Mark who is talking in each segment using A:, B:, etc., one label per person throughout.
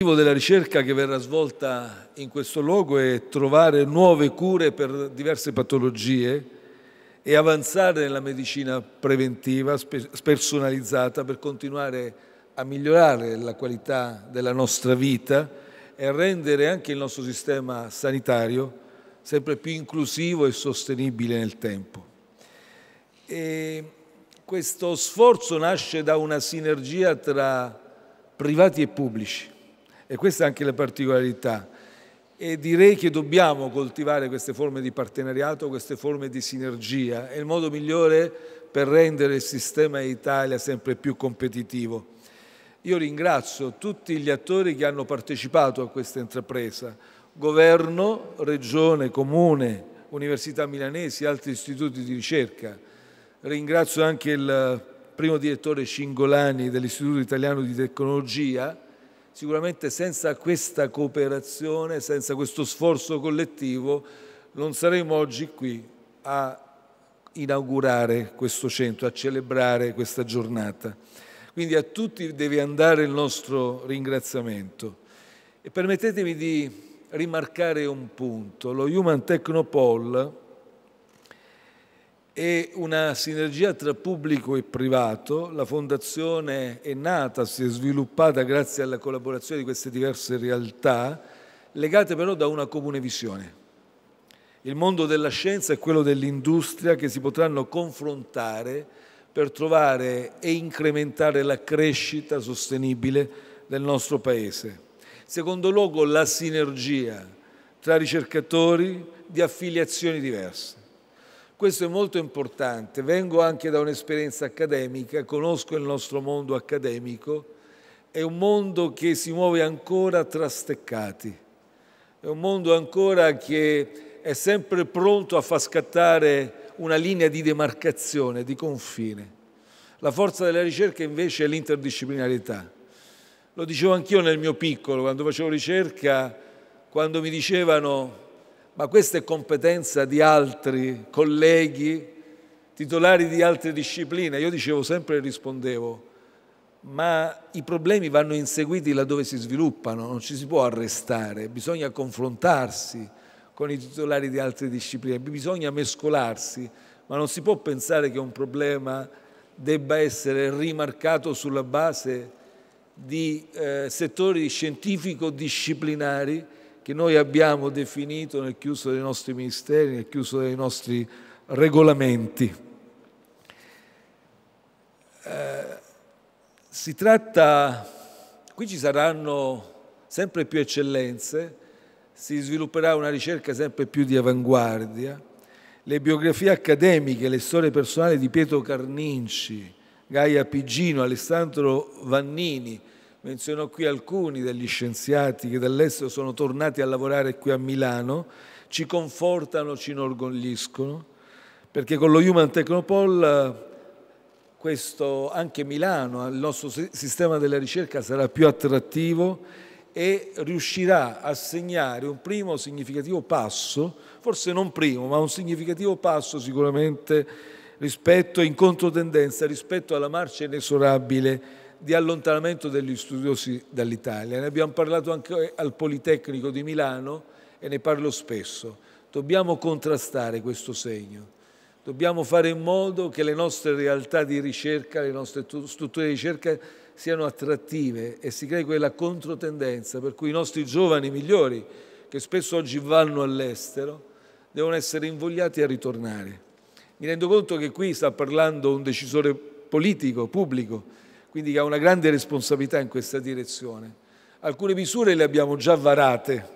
A: L'obiettivo della ricerca che verrà svolta in questo luogo è trovare nuove cure per diverse patologie e avanzare nella medicina preventiva spersonalizzata per continuare a migliorare la qualità della nostra vita e rendere anche il nostro sistema sanitario sempre più inclusivo e sostenibile nel tempo. E questo sforzo nasce da una sinergia tra privati e pubblici e questa è anche la particolarità. E direi che dobbiamo coltivare queste forme di partenariato, queste forme di sinergia. È il modo migliore per rendere il sistema Italia sempre più competitivo. Io ringrazio tutti gli attori che hanno partecipato a questa intrapresa, governo, regione, comune, università milanesi, altri istituti di ricerca. Ringrazio anche il primo direttore Cingolani dell'Istituto Italiano di Tecnologia, Sicuramente senza questa cooperazione, senza questo sforzo collettivo, non saremmo oggi qui a inaugurare questo centro, a celebrare questa giornata. Quindi a tutti deve andare il nostro ringraziamento. E permettetemi di rimarcare un punto. Lo Human Technopol e una sinergia tra pubblico e privato. La fondazione è nata, si è sviluppata grazie alla collaborazione di queste diverse realtà, legate però da una comune visione. Il mondo della scienza e quello dell'industria che si potranno confrontare per trovare e incrementare la crescita sostenibile del nostro Paese. Secondo luogo la sinergia tra ricercatori di affiliazioni diverse questo è molto importante. Vengo anche da un'esperienza accademica, conosco il nostro mondo accademico. È un mondo che si muove ancora tra steccati. È un mondo ancora che è sempre pronto a far scattare una linea di demarcazione, di confine. La forza della ricerca invece è l'interdisciplinarità. Lo dicevo anch'io nel mio piccolo, quando facevo ricerca, quando mi dicevano ma questa è competenza di altri colleghi, titolari di altre discipline. Io dicevo sempre e rispondevo, ma i problemi vanno inseguiti laddove si sviluppano, non ci si può arrestare, bisogna confrontarsi con i titolari di altre discipline, bisogna mescolarsi, ma non si può pensare che un problema debba essere rimarcato sulla base di eh, settori scientifico-disciplinari che noi abbiamo definito nel chiuso dei nostri ministeri, nel chiuso dei nostri regolamenti. Eh, si tratta, qui ci saranno sempre più eccellenze, si svilupperà una ricerca sempre più di avanguardia, le biografie accademiche, le storie personali di Pietro Carninci, Gaia Pigino, Alessandro Vannini, menziono qui alcuni degli scienziati che dall'estero sono tornati a lavorare qui a Milano, ci confortano, ci inorgogliscono, perché con lo Human Technopol questo, anche Milano, il nostro sistema della ricerca sarà più attrattivo e riuscirà a segnare un primo significativo passo, forse non primo, ma un significativo passo sicuramente rispetto in controtendenza rispetto alla marcia inesorabile di allontanamento degli studiosi dall'Italia. Ne abbiamo parlato anche al Politecnico di Milano e ne parlo spesso. Dobbiamo contrastare questo segno. Dobbiamo fare in modo che le nostre realtà di ricerca, le nostre strutture di ricerca siano attrattive e si crei quella controtendenza per cui i nostri giovani migliori, che spesso oggi vanno all'estero, devono essere invogliati a ritornare. Mi rendo conto che qui sta parlando un decisore politico, pubblico, quindi ha una grande responsabilità in questa direzione. Alcune misure le abbiamo già varate.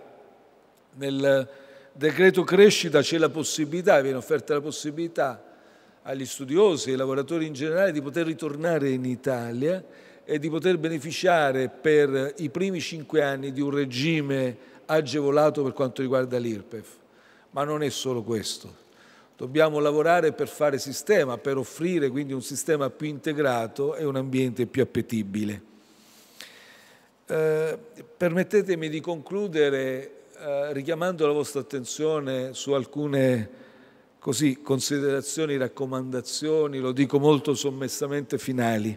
A: Nel decreto crescita c'è la possibilità, viene offerta la possibilità agli studiosi e ai lavoratori in generale di poter ritornare in Italia e di poter beneficiare per i primi cinque anni di un regime agevolato per quanto riguarda l'IRPEF. Ma non è solo questo. Dobbiamo lavorare per fare sistema, per offrire quindi un sistema più integrato e un ambiente più appetibile. Eh, permettetemi di concludere eh, richiamando la vostra attenzione su alcune così, considerazioni, raccomandazioni, lo dico molto sommessamente finali.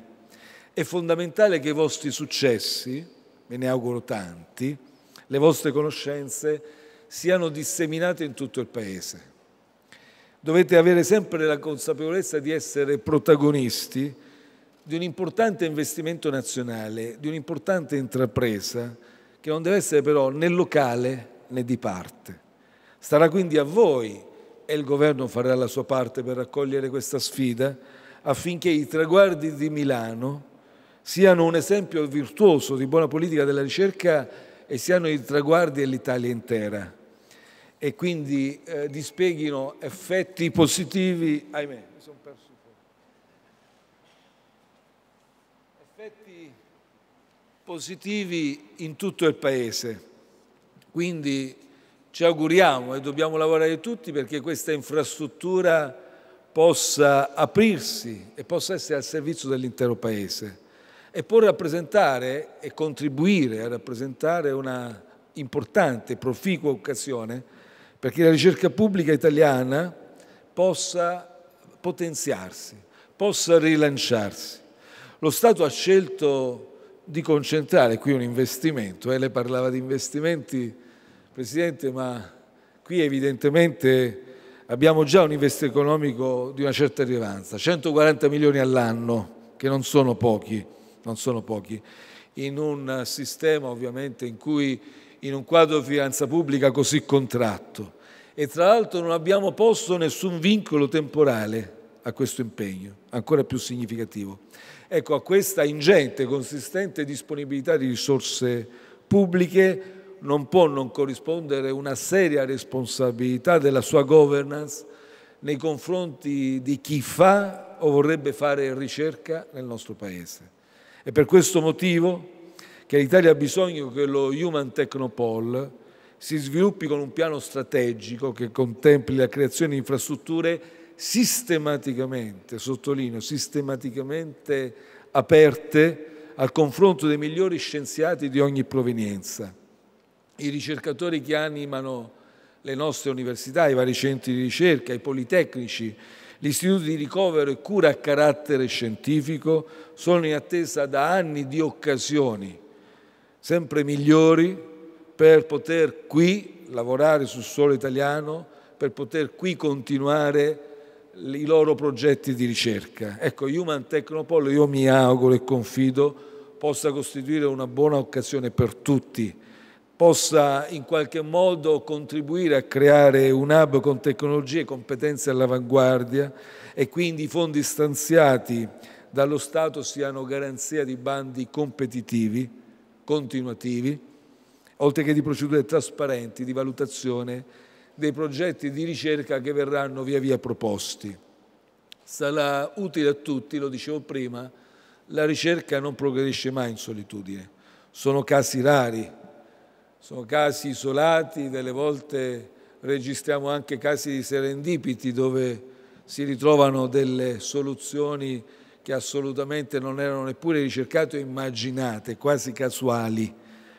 A: È fondamentale che i vostri successi, me ne auguro tanti, le vostre conoscenze siano disseminate in tutto il Paese dovete avere sempre la consapevolezza di essere protagonisti di un importante investimento nazionale, di un'importante intrapresa che non deve essere però né locale né di parte. Starà quindi a voi e il governo farà la sua parte per raccogliere questa sfida affinché i traguardi di Milano siano un esempio virtuoso di buona politica della ricerca e siano i traguardi dell'Italia intera e quindi eh, dispeghino effetti positivi, ahimè, mi sono perso effetti positivi in tutto il Paese. Quindi ci auguriamo e dobbiamo lavorare tutti perché questa infrastruttura possa aprirsi e possa essere al servizio dell'intero Paese e può rappresentare e contribuire a rappresentare una importante, proficua occasione perché la ricerca pubblica italiana possa potenziarsi, possa rilanciarsi. Lo Stato ha scelto di concentrare qui un investimento, eh, lei parlava di investimenti, Presidente, ma qui evidentemente abbiamo già un investimento economico di una certa rilevanza, 140 milioni all'anno, che non sono pochi, non sono pochi, in un sistema ovviamente in cui in un quadro di finanza pubblica così contratto e tra l'altro non abbiamo posto nessun vincolo temporale a questo impegno, ancora più significativo. Ecco, a questa ingente, consistente disponibilità di risorse pubbliche non può non corrispondere una seria responsabilità della sua governance nei confronti di chi fa o vorrebbe fare ricerca nel nostro Paese. E per questo motivo che l'Italia ha bisogno che lo Human Technopole si sviluppi con un piano strategico che contempli la creazione di infrastrutture sistematicamente, sottolineo, sistematicamente aperte al confronto dei migliori scienziati di ogni provenienza. I ricercatori che animano le nostre università, i vari centri di ricerca, i politecnici, gli istituti di ricovero e cura a carattere scientifico sono in attesa da anni di occasioni sempre migliori per poter qui lavorare sul suolo italiano, per poter qui continuare i loro progetti di ricerca. Ecco, Human Technopol io mi auguro e confido possa costituire una buona occasione per tutti, possa in qualche modo contribuire a creare un hub con tecnologie e competenze all'avanguardia e quindi i fondi stanziati dallo Stato siano garanzia di bandi competitivi continuativi, oltre che di procedure trasparenti di valutazione dei progetti di ricerca che verranno via via proposti. Sarà utile a tutti, lo dicevo prima, la ricerca non progredisce mai in solitudine, sono casi rari, sono casi isolati, delle volte registriamo anche casi di serendipiti dove si ritrovano delle soluzioni che assolutamente non erano neppure ricercate o immaginate, quasi casuali.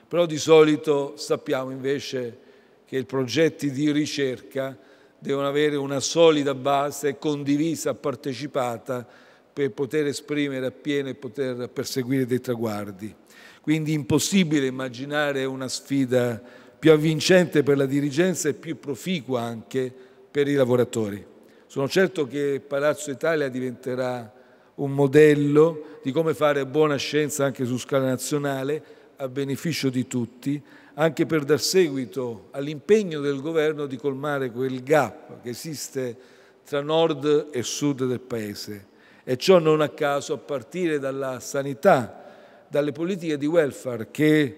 A: Però di solito sappiamo invece che i progetti di ricerca devono avere una solida base condivisa, partecipata, per poter esprimere appieno e poter perseguire dei traguardi. Quindi impossibile immaginare una sfida più avvincente per la dirigenza e più proficua anche per i lavoratori. Sono certo che Palazzo Italia diventerà un modello di come fare buona scienza anche su scala nazionale a beneficio di tutti, anche per dar seguito all'impegno del governo di colmare quel gap che esiste tra nord e sud del Paese. E ciò non a caso a partire dalla sanità, dalle politiche di welfare che,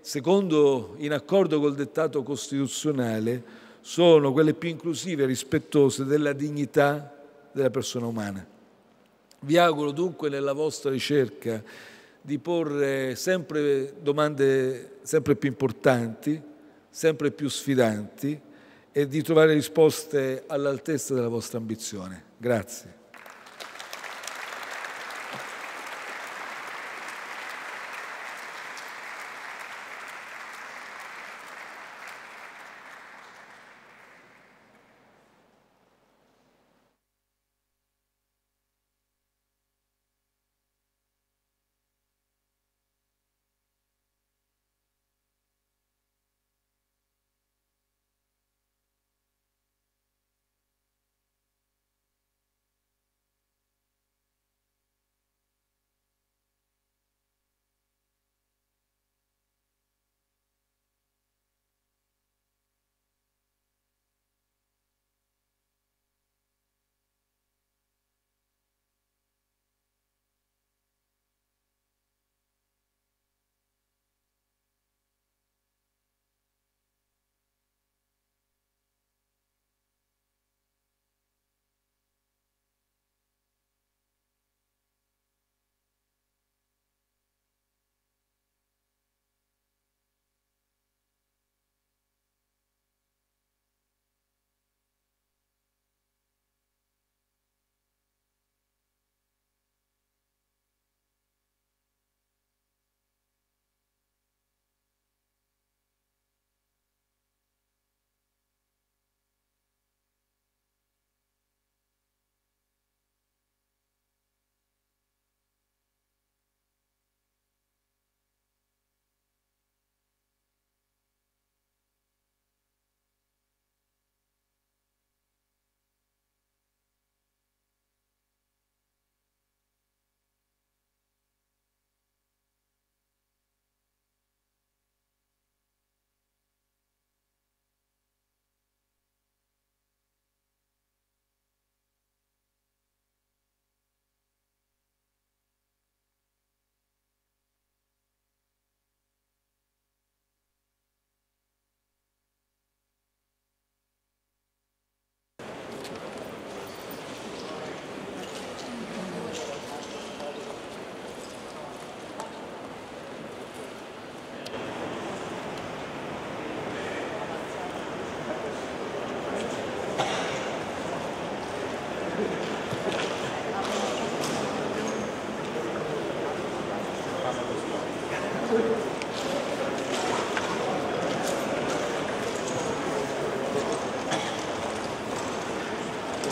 A: secondo in accordo col dettato costituzionale, sono quelle più inclusive e rispettose della dignità della persona umana. Vi auguro dunque nella vostra ricerca di porre sempre domande sempre più importanti, sempre più sfidanti e di trovare risposte all'altezza della vostra ambizione. Grazie.